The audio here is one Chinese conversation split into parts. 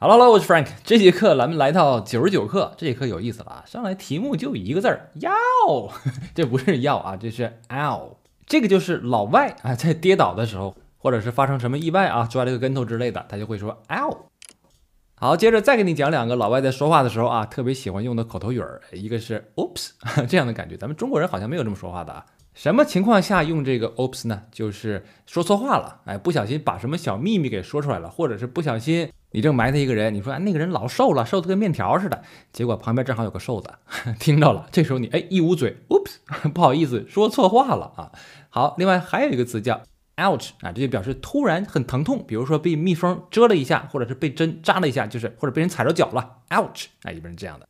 Hello Hello，我是 Frank。这节课咱们来到九十九课。这节课有意思了啊！上来题目就一个字儿，要，这不是要啊，这是 o 这个就是老外啊，在跌倒的时候，或者是发生什么意外啊，抓了个跟头之类的，他就会说 o 好，接着再给你讲两个老外在说话的时候啊，特别喜欢用的口头语儿，一个是 oops 这样的感觉，咱们中国人好像没有这么说话的啊。什么情况下用这个 oops 呢？就是说错话了，哎，不小心把什么小秘密给说出来了，或者是不小心你正埋汰一个人，你说哎那个人老瘦了，瘦得跟面条似的，结果旁边正好有个瘦子 听到了，这时候你哎一捂嘴，oops，不好意思，说错话了啊。好，另外还有一个词叫 ouch 啊，这就表示突然很疼痛，比如说被蜜蜂蛰了一下，或者是被针扎了一下，就是或者被人踩着脚了，ouch，啊，一般是这样的。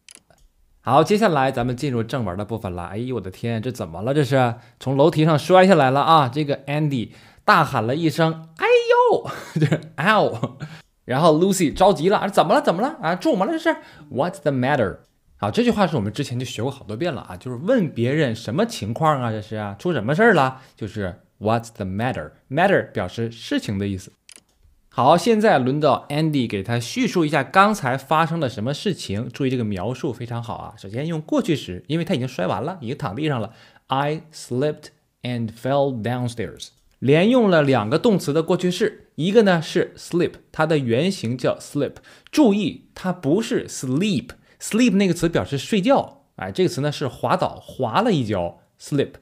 好，接下来咱们进入正文的部分了。哎呦，我的天，这怎么了？这是从楼梯上摔下来了啊！这个 Andy 大喊了一声：“哎呦！” 就是 “ow”。然后 Lucy 着急了：“怎么了？怎么了？啊，中魔了？这是 What's the matter？” 好，这句话是我们之前就学过好多遍了啊，就是问别人什么情况啊？这是啊，出什么事儿了？就是 What's the matter？Matter 表示事情的意思。好，现在轮到 Andy 给他叙述一下刚才发生了什么事情。注意这个描述非常好啊。首先用过去时，因为他已经摔完了，已经躺地上了。I slipped and fell downstairs。连用了两个动词的过去式，一个呢是 slip，它的原型叫 slip。注意它不是 sleep，sleep 那个词表示睡觉，哎，这个词呢是滑倒，滑了一跤 slip。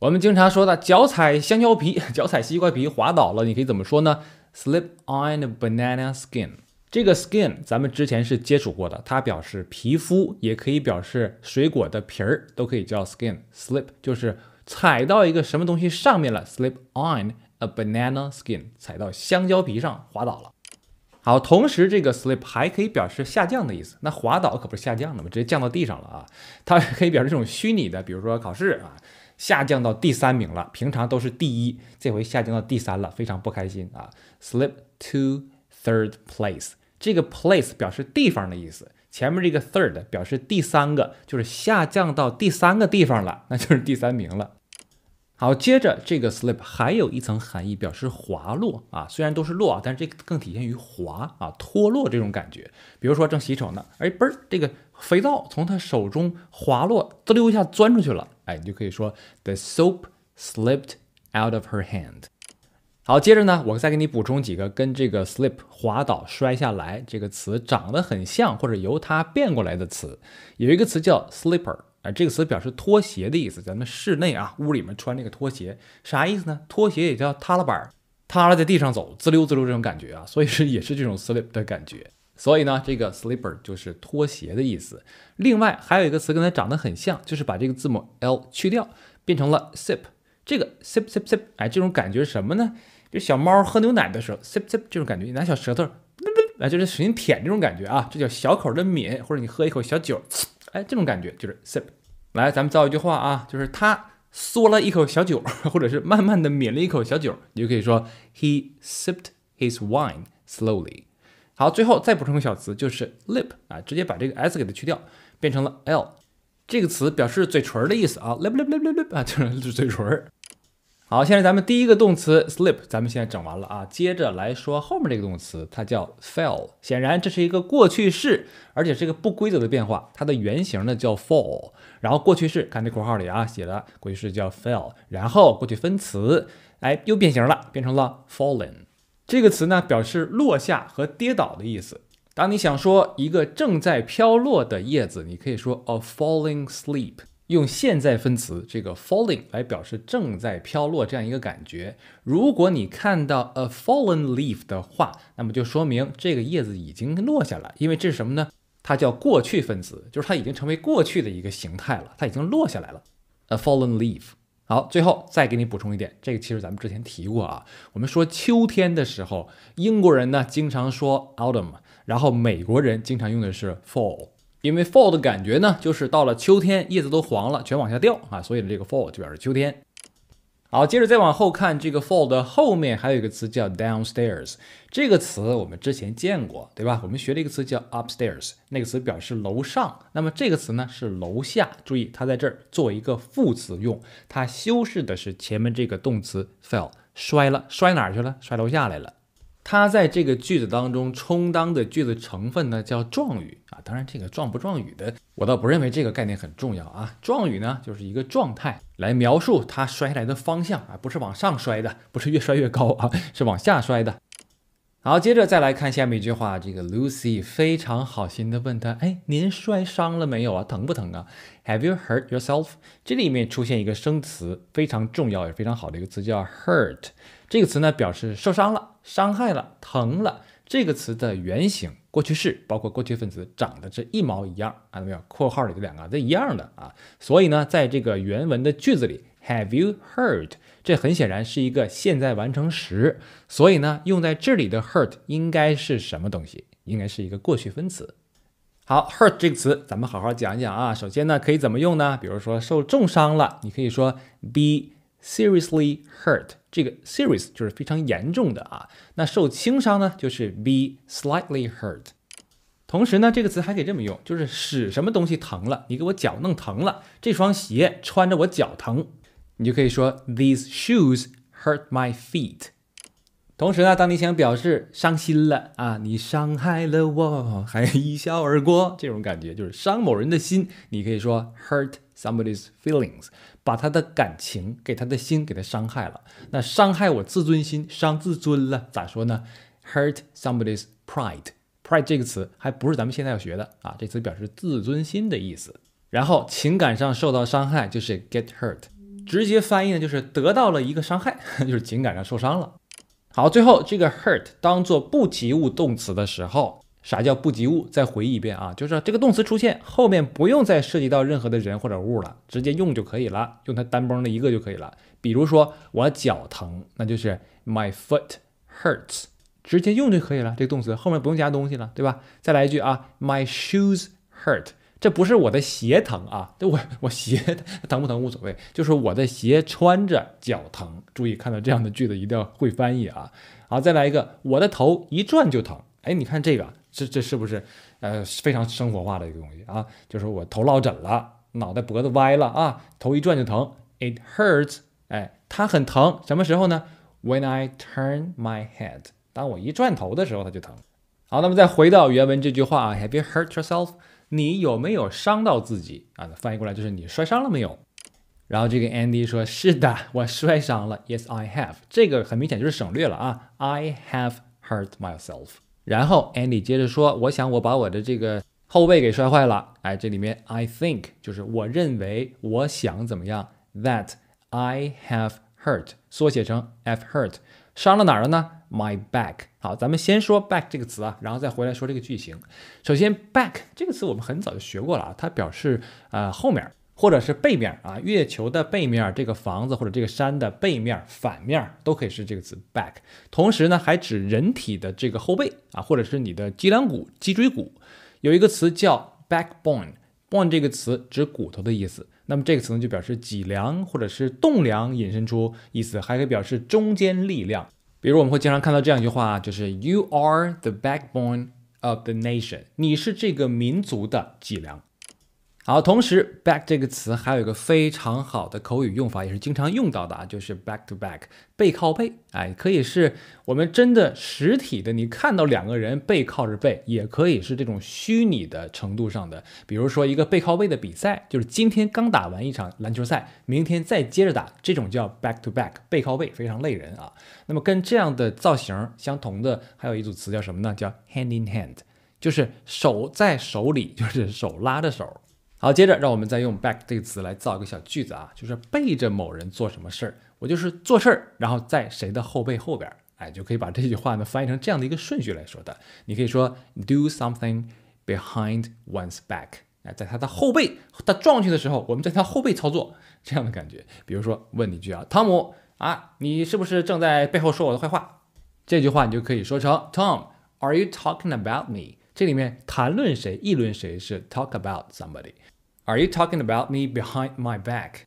我们经常说的脚踩香蕉皮，脚踩西瓜皮滑倒了，你可以怎么说呢？Slip on a banana skin，这个 skin 咱们之前是接触过的，它表示皮肤，也可以表示水果的皮儿，都可以叫 skin。Slip 就是踩到一个什么东西上面了，slip on a banana skin，踩到香蕉皮上滑倒了。好，同时这个 slip 还可以表示下降的意思，那滑倒可不是下降了嘛，直接降到地上了啊！它 可以表示这种虚拟的，比如说考试啊。下降到第三名了，平常都是第一，这回下降到第三了，非常不开心啊。Slip to third place，这个 place 表示地方的意思，前面这个 third 表示第三个，就是下降到第三个地方了，那就是第三名了。好，接着这个 slip 还有一层含义，表示滑落啊，虽然都是落啊，但是这个更体现于滑啊，脱落这种感觉。比如说正洗手呢，哎，嘣，这个肥皂从他手中滑落，滋溜一下钻出去了，哎，你就可以说 the soap slipped out of her hand。好，接着呢，我再给你补充几个跟这个 slip 滑倒、摔下来这个词长得很像，或者由它变过来的词，有一个词叫 slipper。啊，这个词表示拖鞋的意思。咱们室内啊，屋里面穿这个拖鞋，啥意思呢？拖鞋也叫塌拉板，塌拉在地上走，滋溜滋溜这种感觉啊，所以是也是这种 slip 的感觉。所以呢，这个 slipper 就是拖鞋的意思。另外还有一个词跟它长得很像，就是把这个字母 l 去掉，变成了 sip。这个 sip sip sip，哎，这种感觉是什么呢？就小猫喝牛奶的时候 sip sip 这种感觉，拿小舌头，啊，就是使劲舔这种感觉啊，这叫小口的抿，或者你喝一口小酒。哎，这种感觉就是 sip，来，咱们造一句话啊，就是他嗦了一口小酒，或者是慢慢的抿了一口小酒，你就可以说 he sipped his wine slowly。好，最后再补充个小词，就是 lip 啊，直接把这个 s 给它去掉，变成了 l，这个词表示嘴唇的意思啊，lip lip lip lip 啊，就是嘴唇。好，现在咱们第一个动词 slip，咱们现在整完了啊，接着来说后面这个动词，它叫 fell。显然这是一个过去式，而且是个不规则的变化。它的原型呢叫 fall，然后过去式，看这括号里啊写的过去式叫 fell，然后过去分词，哎又变形了，变成了 f a l l e n 这个词呢表示落下和跌倒的意思。当你想说一个正在飘落的叶子，你可以说 a falling s l e e p 用现在分词这个 falling 来表示正在飘落这样一个感觉。如果你看到 a fallen leaf 的话，那么就说明这个叶子已经落下来，因为这是什么呢？它叫过去分词，就是它已经成为过去的一个形态了，它已经落下来了。a fallen leaf。好，最后再给你补充一点，这个其实咱们之前提过啊，我们说秋天的时候，英国人呢经常说 autumn，然后美国人经常用的是 fall。因为 fall 的感觉呢，就是到了秋天，叶子都黄了，全往下掉啊，所以呢，这个 fall 就表示秋天。好，接着再往后看，这个 fall 的后面还有一个词叫 downstairs。这个词我们之前见过，对吧？我们学了一个词叫 upstairs，那个词表示楼上。那么这个词呢是楼下。注意，它在这儿做一个副词用，它修饰的是前面这个动词 fell，摔了，摔哪去了？摔楼下来了。它在这个句子当中充当的句子成分呢，叫状语啊。当然，这个状不状语的，我倒不认为这个概念很重要啊。状语呢，就是一个状态来描述它摔下来的方向啊，不是往上摔的，不是越摔越高啊，是往下摔的。好，接着再来看下面一句话，这个 Lucy 非常好心的问他，哎，您摔伤了没有啊？疼不疼啊？Have you hurt yourself？这里面出现一个生词，非常重要也非常好的一个词，叫 hurt。这个词呢，表示受伤了、伤害了、疼了。这个词的原形、过去式，包括过去分词，长得是一毛一样，看到没有？括号里的两个都一样的啊。所以呢，在这个原文的句子里，Have you h e a r d 这很显然是一个现在完成时。所以呢，用在这里的 hurt 应该是什么东西？应该是一个过去分词。好，hurt 这个词，咱们好好讲一讲啊。首先呢，可以怎么用呢？比如说受重伤了，你可以说 be。Seriously hurt，这个 serious 就是非常严重的啊。那受轻伤呢，就是 be slightly hurt。同时呢，这个词还可以这么用，就是使什么东西疼了。你给我脚弄疼了，这双鞋穿着我脚疼，你就可以说 these shoes hurt my feet。同时呢，当你想表示伤心了啊，你伤害了我，还一笑而过，这种感觉就是伤某人的心，你可以说 hurt somebody's feelings。把他的感情给他的心给他伤害了，那伤害我自尊心，伤自尊了，咋说呢？Hurt somebody's pride，pride 这个词还不是咱们现在要学的啊，这词表示自尊心的意思。然后情感上受到伤害就是 get hurt，直接翻译呢就是得到了一个伤害，就是情感上受伤了。好，最后这个 hurt 当做不及物动词的时候。啥叫不及物？再回忆一遍啊，就是这个动词出现后面不用再涉及到任何的人或者物了，直接用就可以了，用它单崩的一个就可以了。比如说我脚疼，那就是 my foot hurts，直接用就可以了，这个动词后面不用加东西了，对吧？再来一句啊，my shoes hurt，这不是我的鞋疼啊，这我我鞋疼不疼无所谓，就是我的鞋穿着脚疼。注意看到这样的句子一定要会翻译啊。好，再来一个，我的头一转就疼，哎，你看这个。这这是不是呃非常生活化的一个东西啊？就是我头落枕了，脑袋脖子歪了啊，头一转就疼。It hurts，哎，它很疼。什么时候呢？When I turn my head，当我一转头的时候，它就疼。好，那么再回到原文这句话啊，Have you hurt yourself？你有没有伤到自己啊？翻译过来就是你摔伤了没有？然后这个 Andy 说是的，我摔伤了。Yes，I have。这个很明显就是省略了啊，I have hurt myself。然后 Andy 接着说：“我想我把我的这个后背给摔坏了。哎，这里面 I think 就是我认为我想怎么样。That I have hurt 缩写成 have hurt 伤了哪儿了呢？My back。好，咱们先说 back 这个词啊，然后再回来说这个句型。首先，back 这个词我们很早就学过了啊，它表示呃后面。”或者是背面啊，月球的背面，这个房子或者这个山的背面、反面都可以是这个词 back。同时呢，还指人体的这个后背啊，或者是你的脊梁骨、脊椎骨，有一个词叫 backbone。bone 这个词指骨头的意思，那么这个词呢就表示脊梁或者是栋梁，引申出意思还可以表示中间力量。比如我们会经常看到这样一句话，就是 you are the backbone of the nation，你是这个民族的脊梁。好，同时，back 这个词还有一个非常好的口语用法，也是经常用到的啊，就是 back to back 背靠背。哎，可以是我们真的实体的，你看到两个人背靠着背，也可以是这种虚拟的程度上的，比如说一个背靠背的比赛，就是今天刚打完一场篮球赛，明天再接着打，这种叫 back to back 背靠背，非常累人啊。那么跟这样的造型相同的，还有一组词叫什么呢？叫 hand in hand，就是手在手里，就是手拉着手。好，接着让我们再用 back 这个词来造一个小句子啊，就是背着某人做什么事儿，我就是做事儿，然后在谁的后背后边，哎，就可以把这句话呢翻译成这样的一个顺序来说的。你可以说 do something behind one's back，哎，在他的后背，他撞去的时候，我们在他后背操作这样的感觉。比如说问你一句啊，汤姆啊，你是不是正在背后说我的坏话？这句话你就可以说成 Tom，Are you talking about me？这里面谈论谁，议论谁是 talk about somebody。Are you talking about me behind my back？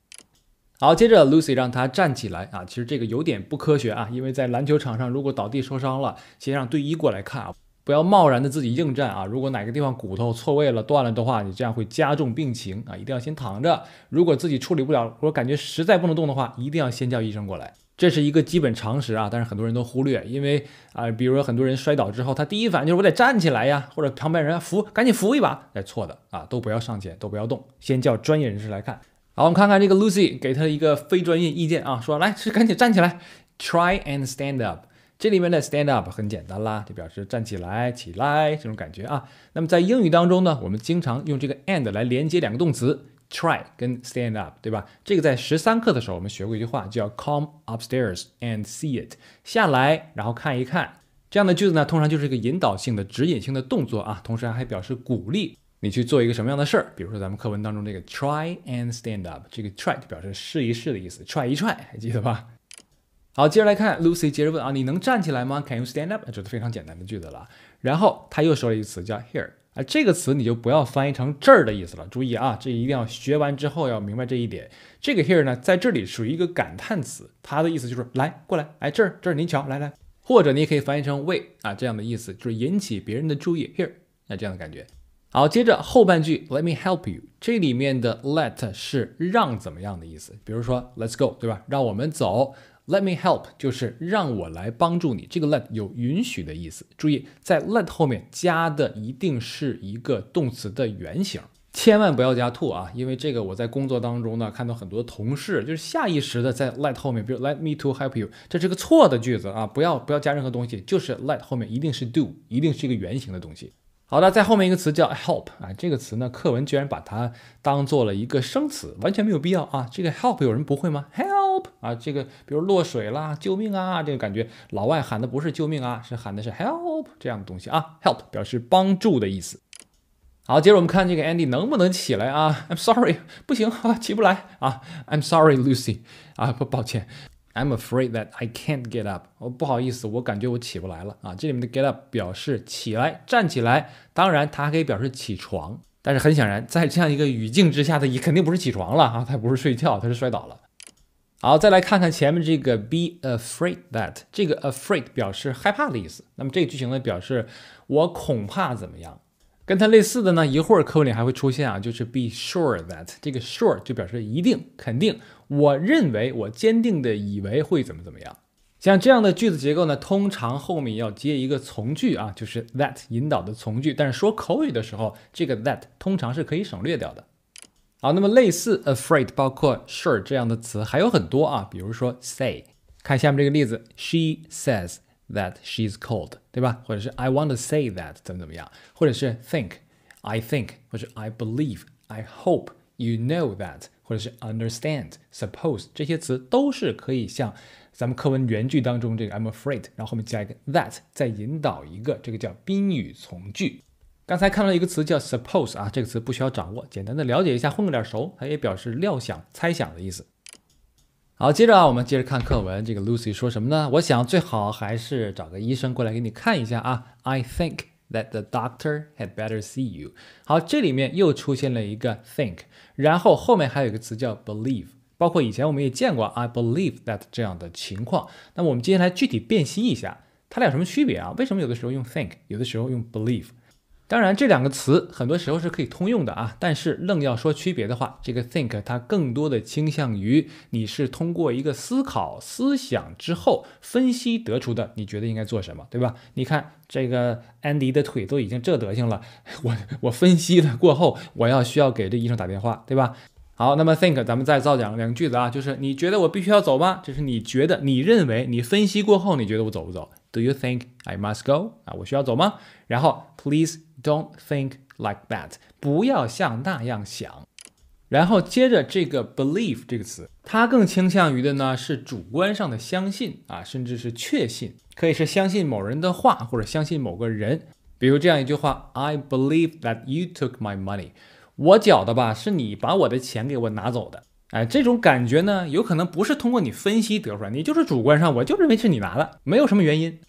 好，接着 Lucy 让他站起来啊，其实这个有点不科学啊，因为在篮球场上，如果倒地受伤了，先让队医过来看啊，不要贸然的自己硬站啊，如果哪个地方骨头错位了、断了的话，你这样会加重病情啊，一定要先躺着，如果自己处理不了，或感觉实在不能动的话，一定要先叫医生过来。这是一个基本常识啊，但是很多人都忽略，因为啊，比如说很多人摔倒之后，他第一反应就是我得站起来呀，或者旁边人扶，赶紧扶一把，哎，错的啊，都不要上前，都不要动，先叫专业人士来看。好，我们看看这个 Lucy 给他一个非专业意见啊，说来是赶紧站起来，try and stand up。这里面的 stand up 很简单啦，就表示站起来，起来这种感觉啊。那么在英语当中呢，我们经常用这个 and 来连接两个动词。Try 跟 stand up，对吧？这个在十三课的时候我们学过一句话，叫 “Come upstairs and see it”。下来，然后看一看。这样的句子呢，通常就是一个引导性的、指引性的动作啊，同时还表示鼓励你去做一个什么样的事儿。比如说咱们课文当中这个 “try and stand up”，这个 “try” 就表示试一试的意思，“try 一 try” 还记得吧？好，接着来看 Lucy，接着问啊：“你能站起来吗？”“Can you stand up？” 这是非常简单的句子了。然后他又说了一个词叫 “here”。啊，这个词你就不要翻译成这儿的意思了。注意啊，这一定要学完之后要明白这一点。这个 here 呢，在这里属于一个感叹词，它的意思就是来，过来，哎，这儿，这儿，您瞧，来来，或者你也可以翻译成为啊，这样的意思就是引起别人的注意。here 那这样的感觉。好，接着后半句，let me help you，这里面的 let 是让怎么样的意思，比如说 let's go，对吧？让我们走。Let me help，就是让我来帮助你。这个 let 有允许的意思。注意，在 let 后面加的一定是一个动词的原形，千万不要加 to 啊！因为这个我在工作当中呢，看到很多同事就是下意识的在 let 后面，比如 let me to help you，这是个错的句子啊！不要不要加任何东西，就是 let 后面一定是 do，一定是一个原形的东西。好的，在后面一个词叫 help 啊，这个词呢，课文居然把它当做了一个生词，完全没有必要啊！这个 help 有人不会吗？help。啊，这个比如落水啦，救命啊！这个感觉，老外喊的不是救命啊，是喊的是 help 这样的东西啊。help 表示帮助的意思。好，接着我们看这个 Andy 能不能起来啊？I'm sorry，不行啊，起不来啊。I'm sorry，Lucy，啊，不，抱歉。I'm afraid that I can't get up。我不好意思，我感觉我起不来了啊。这里面的 get up 表示起来，站起来。当然，它还可以表示起床，但是很显然，在这样一个语境之下，的你肯定不是起床了啊，他不是睡觉，他是摔倒了。好，再来看看前面这个 be afraid that 这个 afraid 表示害怕的意思。那么这个句型呢，表示我恐怕怎么样？跟它类似的呢，一会儿课文里还会出现啊，就是 be sure that 这个 sure 就表示一定、肯定。我认为，我坚定的以为会怎么怎么样。像这样的句子结构呢，通常后面要接一个从句啊，就是 that 引导的从句。但是说口语的时候，这个 that 通常是可以省略掉的。好，那么类似 afraid 包括 sure 这样的词还有很多啊，比如说 say。看下面这个例子，She says that she's cold，对吧？或者是 I want to say that 怎么怎么样，或者是 think，I think，或者 I believe，I hope you know that，或者是 understand，suppose 这些词都是可以像咱们课文原句当中这个 I'm afraid，然后后面加一个 that，再引导一个这个叫宾语从句。刚才看到一个词叫 suppose 啊，这个词不需要掌握，简单的了解一下，混个脸熟。它也表示料想、猜想的意思。好，接着啊，我们接着看课文。这个 Lucy 说什么呢？我想最好还是找个医生过来给你看一下啊。I think that the doctor had better see you。好，这里面又出现了一个 think，然后后面还有一个词叫 believe，包括以前我们也见过 I believe that 这样的情况。那么我们接下来具体辨析一下，它俩有什么区别啊？为什么有的时候用 think，有的时候用 believe？当然，这两个词很多时候是可以通用的啊。但是愣要说区别的话，这个 think 它更多的倾向于你是通过一个思考、思想之后分析得出的，你觉得应该做什么，对吧？你看这个安迪的腿都已经这德行了，我我分析了过后，我要需要给这医生打电话，对吧？好，那么 think，咱们再造两个句子啊，就是你觉得我必须要走吗？这是你觉得，你认为，你分析过后，你觉得我走不走？Do you think I must go? 啊，我需要走吗？然后 please don't think like that. 不要像那样想。然后接着这个 believe 这个词，它更倾向于的呢是主观上的相信啊，甚至是确信，可以是相信某人的话或者相信某个人。比如这样一句话，I believe that you took my money. 我觉得吧，是你把我的钱给我拿走的。哎，这种感觉呢，有可能不是通过你分析得出来，你就是主观上我就认为是你拿的，没有什么原因。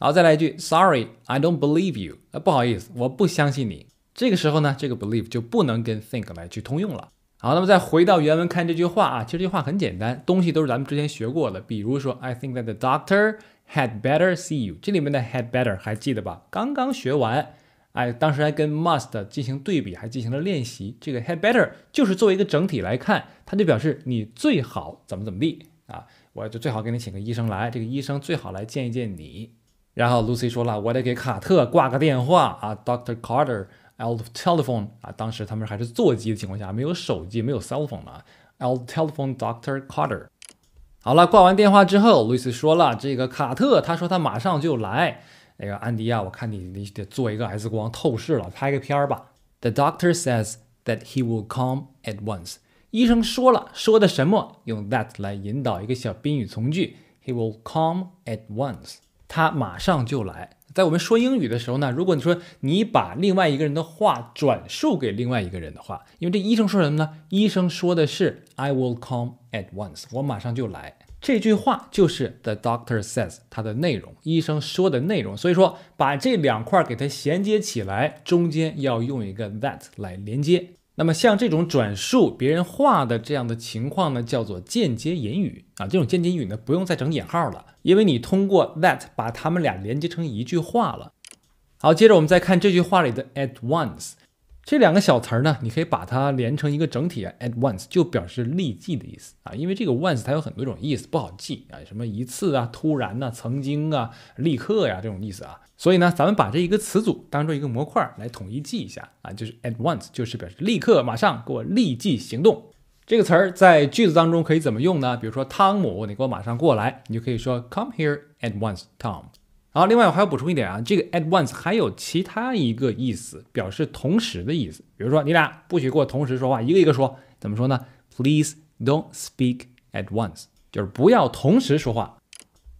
好，再来一句，Sorry, I don't believe you。啊，不好意思，我不相信你。这个时候呢，这个 believe 就不能跟 think 来去通用了。好，那么再回到原文看这句话啊，其实这句话很简单，东西都是咱们之前学过的。比如说，I think that the doctor had better see you。这里面的 had better 还记得吧？刚刚学完，哎，当时还跟 must 进行对比，还进行了练习。这个 had better 就是作为一个整体来看，它就表示你最好怎么怎么地啊，我就最好给你请个医生来，这个医生最好来见一见你。然后 Lucy 说了：“我得给卡特挂个电话啊，Doctor c a r t e r out l f telephone 啊。当时他们还是座机的情况下，没有手机，没有 cell phone 啊。o l l telephone Doctor Carter。好了，挂完电话之后，Lucy 说了：这个卡特，他说他马上就来。那个安迪啊，我看你得做一个 X 光透视了，拍个片儿吧。The doctor says that he will come at once。医生说了，说的什么？用 that 来引导一个小宾语从句，he will come at once。他马上就来。在我们说英语的时候呢，如果你说你把另外一个人的话转述给另外一个人的话，因为这医生说什么呢？医生说的是 "I will come at once，我马上就来这句话就是 "The doctor says" 它的内容，医生说的内容。所以说把这两块给它衔接起来，中间要用一个 that 来连接。那么像这种转述别人话的这样的情况呢，叫做间接引语啊。这种间接语呢，不用再整引号了，因为你通过 that 把它们俩连接成一句话了。好，接着我们再看这句话里的 at once。这两个小词儿呢，你可以把它连成一个整体啊，at once 就表示立即的意思啊。因为这个 once 它有很多种意思，不好记啊，什么一次啊、突然呐、曾经啊、立刻呀这种意思啊。所以呢，咱们把这一个词组当做一个模块来统一记一下啊，就是 at once 就是表示立刻、马上给我立即行动。这个词儿在句子当中可以怎么用呢？比如说汤姆，你给我马上过来，你就可以说 come here at once，Tom。好，另外我还要补充一点啊，这个 at once 还有其他一个意思，表示同时的意思。比如说，你俩不许给我同时说话，一个一个说。怎么说呢？Please don't speak at once，就是不要同时说话。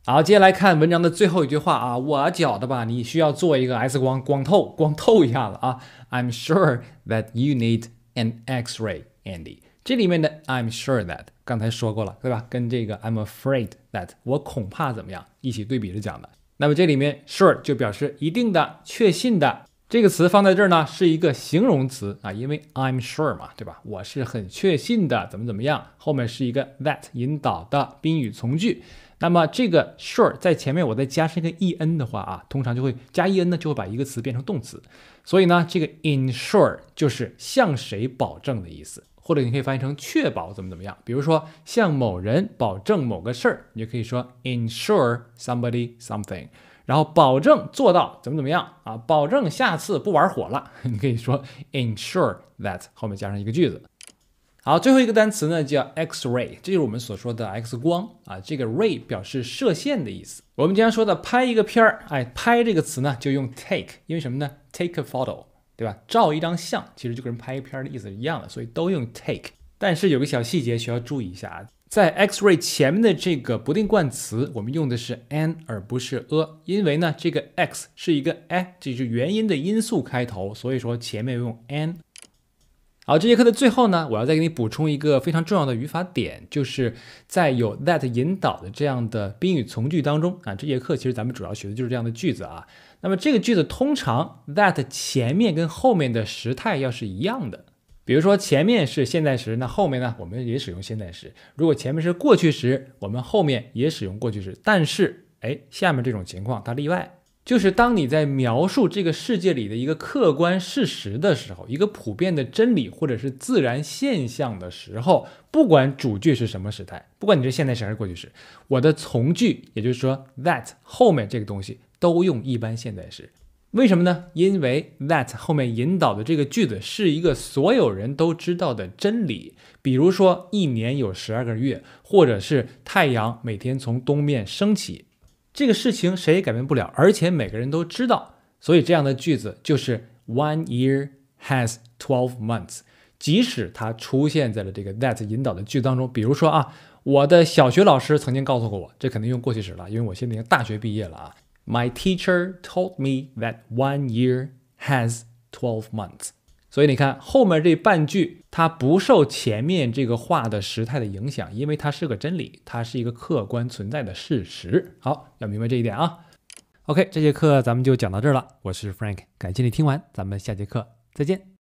好，接下来看文章的最后一句话啊，我觉得吧，你需要做一个 X 光光透光透一下子啊。I'm sure that you need an X-ray, Andy。这里面的 I'm sure that，刚才说过了，对吧？跟这个 I'm afraid that，我恐怕怎么样，一起对比着讲的。那么这里面 sure 就表示一定的、确信的，这个词放在这儿呢是一个形容词啊，因为 I'm sure 嘛，对吧？我是很确信的，怎么怎么样？后面是一个 that 引导的宾语从句。那么这个 sure 在前面我再加上一个 e n 的话啊，通常就会加 e n 呢就会把一个词变成动词，所以呢这个 e n s u r e 就是向谁保证的意思。或者你可以翻译成“确保怎么怎么样”，比如说向某人保证某个事儿，你就可以说 ensure somebody something，然后保证做到怎么怎么样啊，保证下次不玩火了，你可以说 ensure that 后面加上一个句子。好，最后一个单词呢叫 X-ray，这就是我们所说的 X 光啊，这个 ray 表示射线的意思。我们经常说的拍一个片儿，哎，拍这个词呢就用 take，因为什么呢？take a photo。对吧？照一张相，其实就跟拍一片的意思是一样的，所以都用 take。但是有个小细节需要注意一下啊，在 X-ray 前面的这个不定冠词，我们用的是 an 而不是 a，因为呢，这个 X 是一个 a，这是元音的音素开头，所以说前面用 an。好，这节课的最后呢，我要再给你补充一个非常重要的语法点，就是在有 that 引导的这样的宾语从句当中啊，这节课其实咱们主要学的就是这样的句子啊。那么这个句子通常 that 前面跟后面的时态要是一样的，比如说前面是现在时，那后面呢我们也使用现在时；如果前面是过去时，我们后面也使用过去时。但是哎，下面这种情况它例外，就是当你在描述这个世界里的一个客观事实的时候，一个普遍的真理或者是自然现象的时候，不管主句是什么时态，不管你是现在时还是过去时，我的从句，也就是说 that 后面这个东西。都用一般现在时，为什么呢？因为 that 后面引导的这个句子是一个所有人都知道的真理，比如说一年有十二个月，或者是太阳每天从东面升起，这个事情谁也改变不了，而且每个人都知道，所以这样的句子就是 One year has twelve months。即使它出现在了这个 that 引导的句当中，比如说啊，我的小学老师曾经告诉过我，这肯定用过去时了，因为我现在已经大学毕业了啊。My teacher told me that one year has twelve months。所以你看后面这半句，它不受前面这个话的时态的影响，因为它是个真理，它是一个客观存在的事实。好，要明白这一点啊。OK，这节课咱们就讲到这儿了。我是 Frank，感谢你听完，咱们下节课再见。